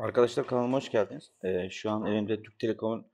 Arkadaşlar kanalıma hoş geldiniz. Ee, şu an elimde Türk Telekom'un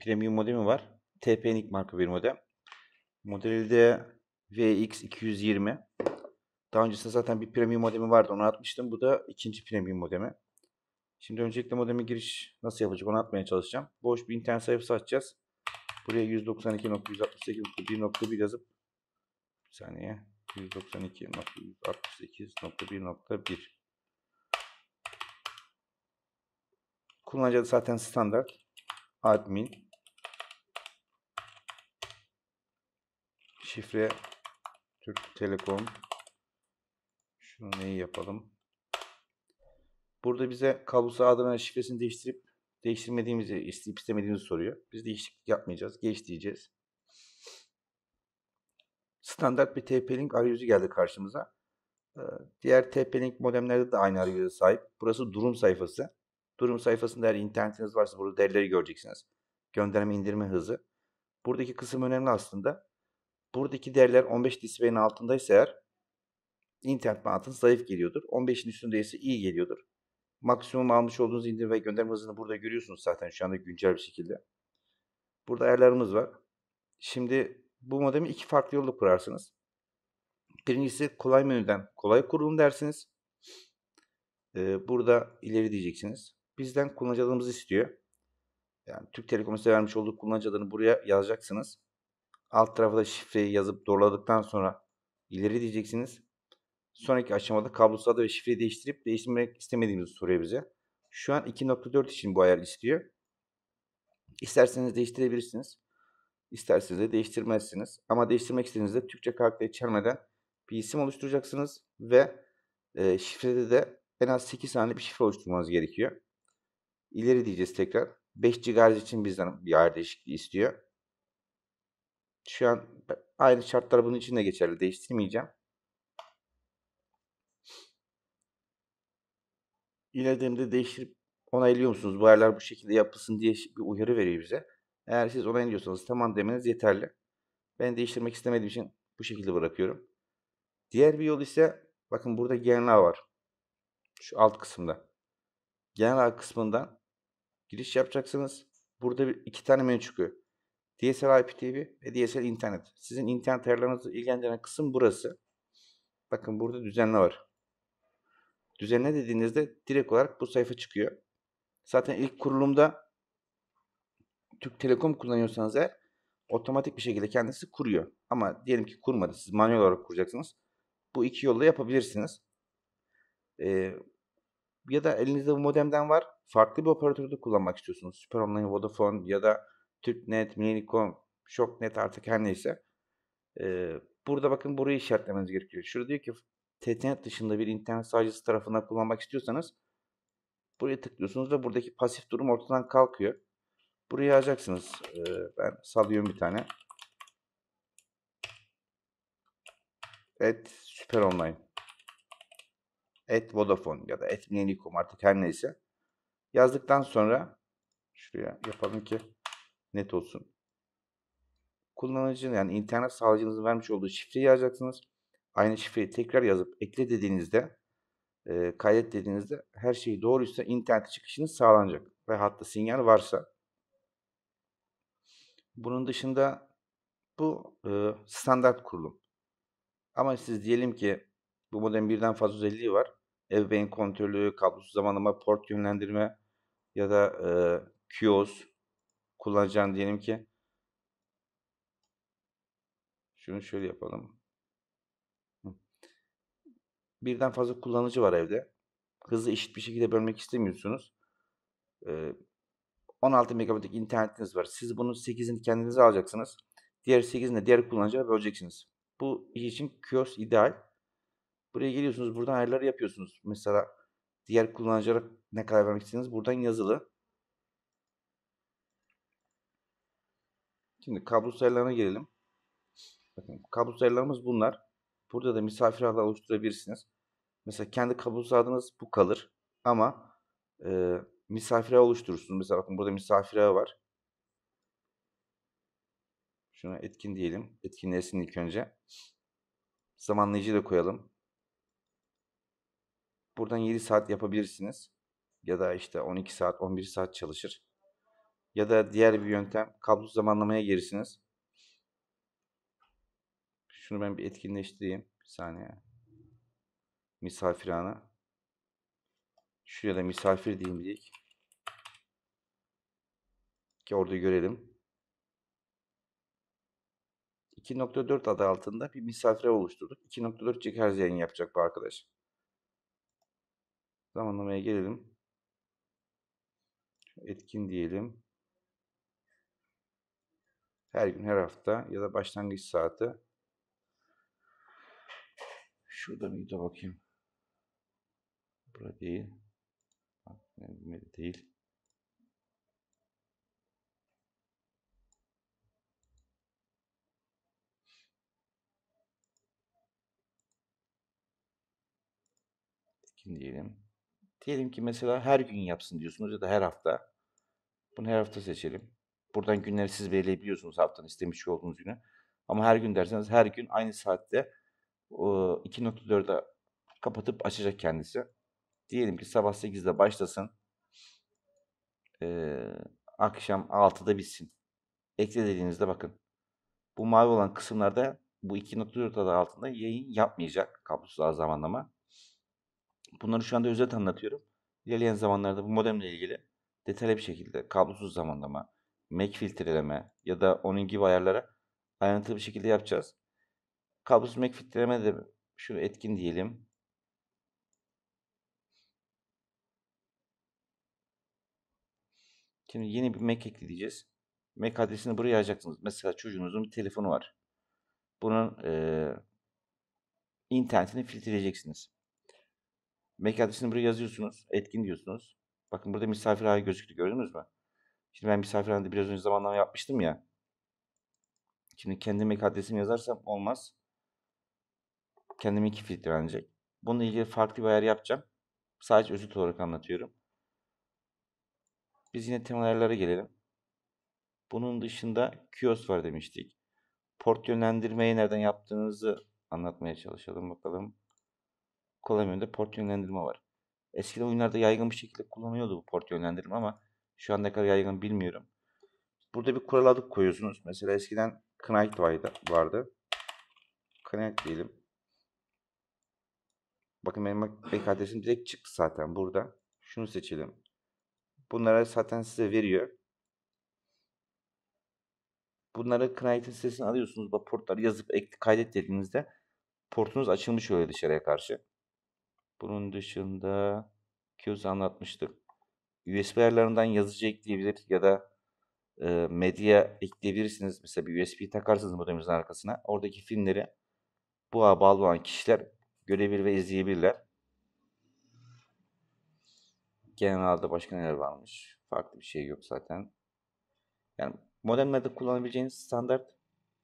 premium modemi var. TP-Link marka bir modem. Modeli de VX220. Daha öncesinde zaten bir premium modemi vardı onu atmıştım. Bu da ikinci premium modemi. Şimdi öncelikle modemi giriş nasıl yapacak onu atmaya çalışacağım. Boş bir internet sayfası açacağız. Buraya 192.168.1.1 yazıp bir saniye 192.168.1.1 Kullanıcı adı zaten standart. Admin. Şifre Türk Telekom. Şunu neyi yapalım? Burada bize kablosu adına şifresini değiştirip değiştirmediğimizi isteyip istemediğimizi soruyor. Biz değişiklik yapmayacağız. Geç diyeceğiz. Standart bir TP-Link arayüzü geldi karşımıza. Ee, diğer TP-Link modemlerde de aynı arayüze sahip. Burası durum sayfası. Durum sayfasında eğer internetiniz varsa burada derileri göreceksiniz. Gönderme indirme hızı. Buradaki kısım önemli aslında. Buradaki değerler 15 desibelin altındaysa eğer internet bağlantınız zayıf geliyordur. 15'in üstündeyse iyi geliyordur. Maksimum almış olduğunuz indirme ve gönderme hızını burada görüyorsunuz zaten şu anda güncel bir şekilde. Burada ayarlarımız var. Şimdi bu modemi iki farklı yolda kurarsınız. Birincisi kolay menüden kolay kurulum dersiniz. Ee, burada ileri diyeceksiniz bizden kullanıcı adımızı istiyor. Yani Türk Telekom'un size vermiş olduğu kullanıcı adını buraya yazacaksınız. Alt tarafa da şifreyi yazıp doğruladıktan sonra ileri diyeceksiniz. Sonraki aşamada kablosuz adı ve şifreyi değiştirip değiştirmek istemediğimizi soruyor bize. Şu an 2.4 için bu ayar istiyor. İsterseniz değiştirebilirsiniz. İsterseniz de değiştirmezsiniz. Ama değiştirmek istediğinizde Türkçe karakter içermeden bir isim oluşturacaksınız ve e, şifrede de en az 8 tane bir şifre oluşturmanız gerekiyor. İleri diyeceğiz tekrar. 5 GHz için bizden bir ayar değişikliği istiyor. Şu an aynı şartlar bunun için de geçerli. Değiştirmeyeceğim. İlerlediğimde değiştirip onaylıyor musunuz? Bu ayarlar bu şekilde yapılsın diye bir uyarı veriyor bize. Eğer siz onaylıyorsanız tamam demeniz yeterli. Ben değiştirmek istemediğim için bu şekilde bırakıyorum. Diğer bir yol ise bakın burada genel var. Şu alt kısımda. Genel kısmından giriş yapacaksınız. Burada bir, iki tane menü çıkıyor. DSL IPTV ve DSL internet. Sizin internet ayarlarınızı ilgilendiren kısım burası. Bakın burada düzenle var. Düzenle dediğinizde direkt olarak bu sayfa çıkıyor. Zaten ilk kurulumda Türk Telekom kullanıyorsanız eğer otomatik bir şekilde kendisi kuruyor. Ama diyelim ki kurmadı. Siz manuel olarak kuracaksınız. Bu iki yolla yapabilirsiniz. Ee, ya da elinizde bu modemden var. Farklı bir operatörde kullanmak istiyorsunuz. Süper Online, Vodafone ya da Türknet, Minicom, Shocknet artık her neyse. Ee, burada bakın burayı işaretlemeniz gerekiyor. Şurada diyor ki TTNet dışında bir internet sağcısı tarafından kullanmak istiyorsanız buraya tıklıyorsunuz ve buradaki pasif durum ortadan kalkıyor. Buraya yazacaksınız. Ee, ben salıyorum bir tane. Evet, süper online et Vodafone ya da et Minicom artık her neyse. Yazdıktan sonra şuraya yapalım ki net olsun. Kullanıcının yani internet sağlayıcınızın vermiş olduğu şifreyi yazacaksınız. Aynı şifreyi tekrar yazıp ekle dediğinizde e, kaydet dediğinizde her şey doğruysa internet çıkışınız sağlanacak. Ve hatta sinyal varsa. Bunun dışında bu e, standart kurulum. Ama siz diyelim ki bu modem birden fazla özelliği var ebeveyn kontrolü, kablosuz zamanlama, port yönlendirme ya da e, QoS kullanacağım diyelim ki. Şunu şöyle yapalım. Birden fazla kullanıcı var evde. Hızlı eşit bir şekilde bölmek istemiyorsunuz. E, 16 megabitlik internetiniz var. Siz bunun 8'ini kendinize alacaksınız. Diğer 8'ini diğer kullanıcıya böleceksiniz. Bu iş için QoS ideal. Buraya geliyorsunuz buradan ayarları yapıyorsunuz. Mesela diğer kullanıcılara ne karar vermek istediğiniz buradan yazılı. Şimdi kablosuz ayarlarına gelelim. Bakın kablosuz ayarlarımız bunlar. Burada da misafir ağları oluşturabilirsiniz. Mesela kendi kablosuz adınız bu kalır. Ama e, misafir ağı oluşturursunuz. Mesela bakın burada misafir ağı var. Şuna etkin diyelim. Etkinlesin ilk önce. Zamanlayıcı da koyalım. Buradan 7 saat yapabilirsiniz. Ya da işte 12 saat, 11 saat çalışır. Ya da diğer bir yöntem kablosuz zamanlamaya girsiniz. Şunu ben bir etkinleştireyim. Bir saniye. Misafir anı. Şuraya da misafir diyeyim diyeyim. Ki orada görelim. 2.4 adı altında bir misafire oluşturduk. 2.4 GHz yayın yapacak bu arkadaş. Zamanlamaya gelelim. Etkin diyelim. Her gün, her hafta ya da başlangıç saati. Şurada mıydı bakayım. Burada değil. Nerede değil. diyelim. Diyelim ki mesela her gün yapsın diyorsunuz ya da her hafta. Bunu her hafta seçelim. Buradan günleri siz belirleyebiliyorsunuz haftanın istemiş olduğunuz günü. Ama her gün derseniz her gün aynı saatte 2.4'e kapatıp açacak kendisi. Diyelim ki sabah 8'de başlasın. akşam 6'da bitsin. Ekle dediğinizde bakın. Bu mavi olan kısımlarda bu 2.4 adı altında yayın yapmayacak kablosuz zamanlama. Bunları şu anda özet anlatıyorum. İlerleyen zamanlarda bu modemle ilgili detaylı bir şekilde kablosuz zamanlama, Mac filtreleme ya da onun gibi ayarlara ayrıntılı bir şekilde yapacağız. Kablosuz Mac filtreleme de şunu etkin diyelim. Şimdi yeni bir Mac ekleyeceğiz. Mac adresini buraya yazacaksınız. Mesela çocuğunuzun bir telefonu var. Bunun e, internetini filtreleyeceksiniz. Mail adresini buraya yazıyorsunuz. Etkin diyorsunuz. Bakın burada misafir misafirhane gözüktü gördünüz mü? Şimdi ben misafir misafirhanede biraz önce zamanlama yapmıştım ya. Şimdi kendi mail adresimi yazarsam olmaz. Kendimi iki filtrelenecek. Bununla ilgili farklı bir ayar yapacağım. Sadece özet olarak anlatıyorum. Biz yine temel ayarlara gelelim. Bunun dışında kiosk var demiştik. Port yönlendirmeyi nereden yaptığınızı anlatmaya çalışalım bakalım kolay menüde port yönlendirme var. Eskiden oyunlarda yaygın bir şekilde kullanıyordu bu port yönlendirme ama şu an kadar yaygın bilmiyorum. Burada bir kural adı koyuyorsunuz. Mesela eskiden Knight vardı. Knight diyelim. Bakın benim MAC adresim direkt çıktı zaten burada. Şunu seçelim. Bunlara zaten size veriyor. Bunları Knight'ın sesini alıyorsunuz. Bu portları yazıp kaydet dediğinizde portunuz açılmış oluyor dışarıya karşı. Bunun dışında Q's anlatmıştık. USB ayarlarından yazıcı ekleyebilir ya da e, medya ekleyebilirsiniz. Mesela bir USB takarsınız modeminizin arkasına. Oradaki filmleri bu bağlı olan kişiler görebilir ve izleyebilirler. Genelde başka neler varmış? Farklı bir şey yok zaten. Yani modemlerde kullanabileceğiniz standart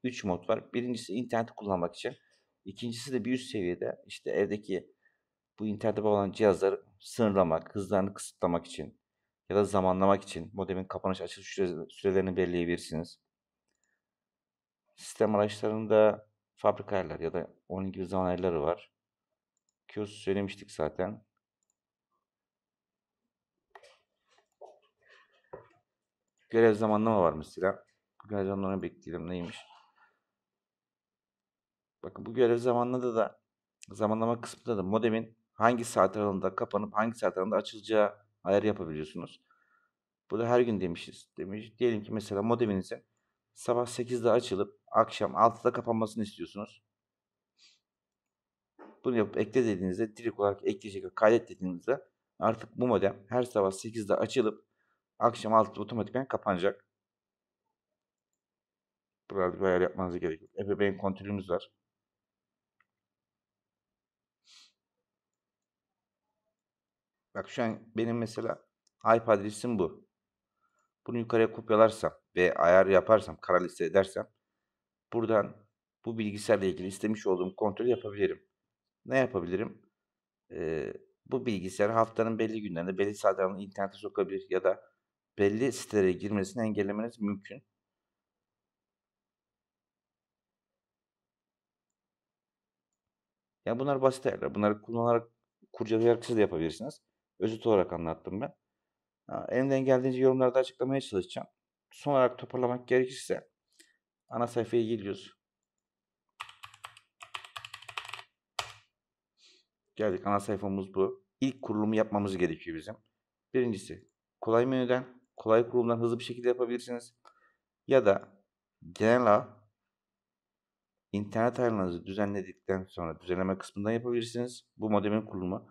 3 mod var. Birincisi interneti kullanmak için. İkincisi de bir üst seviyede işte evdeki bu internete bağlanan cihazları sınırlamak, hızlarını kısıtlamak için ya da zamanlamak için modemin kapanış açılış sürelerini belirleyebilirsiniz. Sistem araçlarında fabrika ayarları ya da onun gibi zaman ayarları var. Q'su söylemiştik zaten. Görev zamanlama var mesela. Bu görev zamanlamayı bekleyelim neymiş. Bakın bu görev zamanlamada da zamanlama kısmında da modemin hangi saat aralığında kapanıp hangi saat aralığında açılacağı ayar yapabiliyorsunuz. Bu da her gün demişiz. Demiş, diyelim ki mesela modeminizin sabah 8'de açılıp akşam 6'da kapanmasını istiyorsunuz. Bunu yapıp ekle dediğinizde direkt olarak ekleyecek kaydet dediğinizde artık bu modem her sabah 8'de açılıp akşam 6'da otomatikman kapanacak. Buralarda bir ayar yapmanız gerekiyor. Ebeveyn kontrolümüz var. Bak şu an benim mesela IP adresim bu. Bunu yukarıya kopyalarsam ve ayar yaparsam, kara liste edersem buradan bu bilgisayarla ilgili istemiş olduğum kontrol yapabilirim. Ne yapabilirim? Ee, bu bilgisayar haftanın belli günlerinde belli saatlerde internete sokabilir ya da belli sitelere girmesini engellemeniz mümkün. Yani bunlar basit ayarlar. Bunları kullanarak kurcalayarak siz de yapabilirsiniz özet olarak anlattım ben. Elimden geldiğince yorumlarda açıklamaya çalışacağım. Son olarak toparlamak gerekirse ana sayfaya geliyoruz. Geldik ana sayfamız bu. İlk kurulumu yapmamız gerekiyor bizim. Birincisi kolay menüden, kolay kurulumdan hızlı bir şekilde yapabilirsiniz. Ya da genel ağ internet ayarlarınızı düzenledikten sonra düzenleme kısmından yapabilirsiniz. Bu modemin kurulumu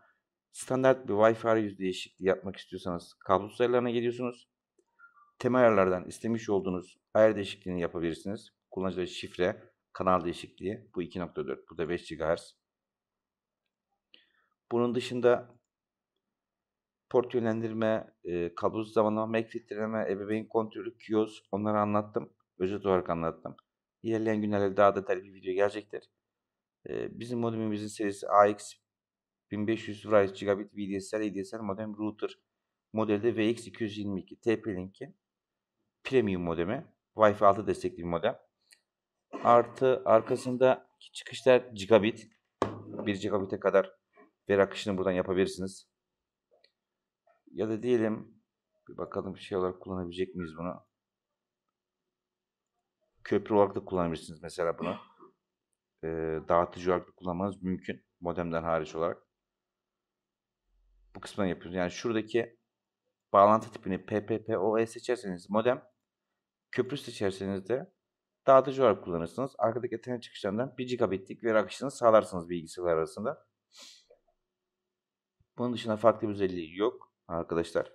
Standart bir Wi-Fi arayüz değişikliği yapmak istiyorsanız kablosuz ayarlarına geliyorsunuz. Tema ayarlardan istemiş olduğunuz ayar değişikliğini yapabilirsiniz. Kullanıcıları şifre, kanal değişikliği. Bu 2.4, bu da 5 GHz. Bunun dışında port yönlendirme, e, kablosuz zamanlama, MAC filtreleme, ebeveyn kontrolü, kiosk onları anlattım. Özet olarak anlattım. İlerleyen günlerde daha detaylı bir video gelecektir. bizim modemimizin serisi AX 1500 Rise Gigabit VDSL, ADSL modem router modelde VX222 tp Link premium modemi. Wi-Fi 6 destekli bir modem. Artı arkasındaki çıkışlar gigabit. 1 gigabit'e kadar veri akışını buradan yapabilirsiniz. Ya da diyelim bir bakalım bir şey olarak kullanabilecek miyiz bunu? Köprü olarak da kullanabilirsiniz mesela bunu. Ee, dağıtıcı olarak da kullanmanız mümkün modemden hariç olarak bu kısmını yapıyoruz. Yani şuradaki bağlantı tipini PPPoE seçerseniz modem, köprü seçerseniz de dağıtıcı olarak kullanırsınız. Arkadaki Ethernet çıkışlarından 1 gigabitlik veri akışını sağlarsınız bilgisayar arasında. Bunun dışında farklı bir özelliği yok arkadaşlar.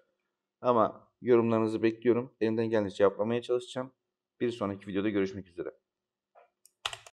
Ama yorumlarınızı bekliyorum. Elimden geldiğince cevaplamaya çalışacağım. Bir sonraki videoda görüşmek üzere.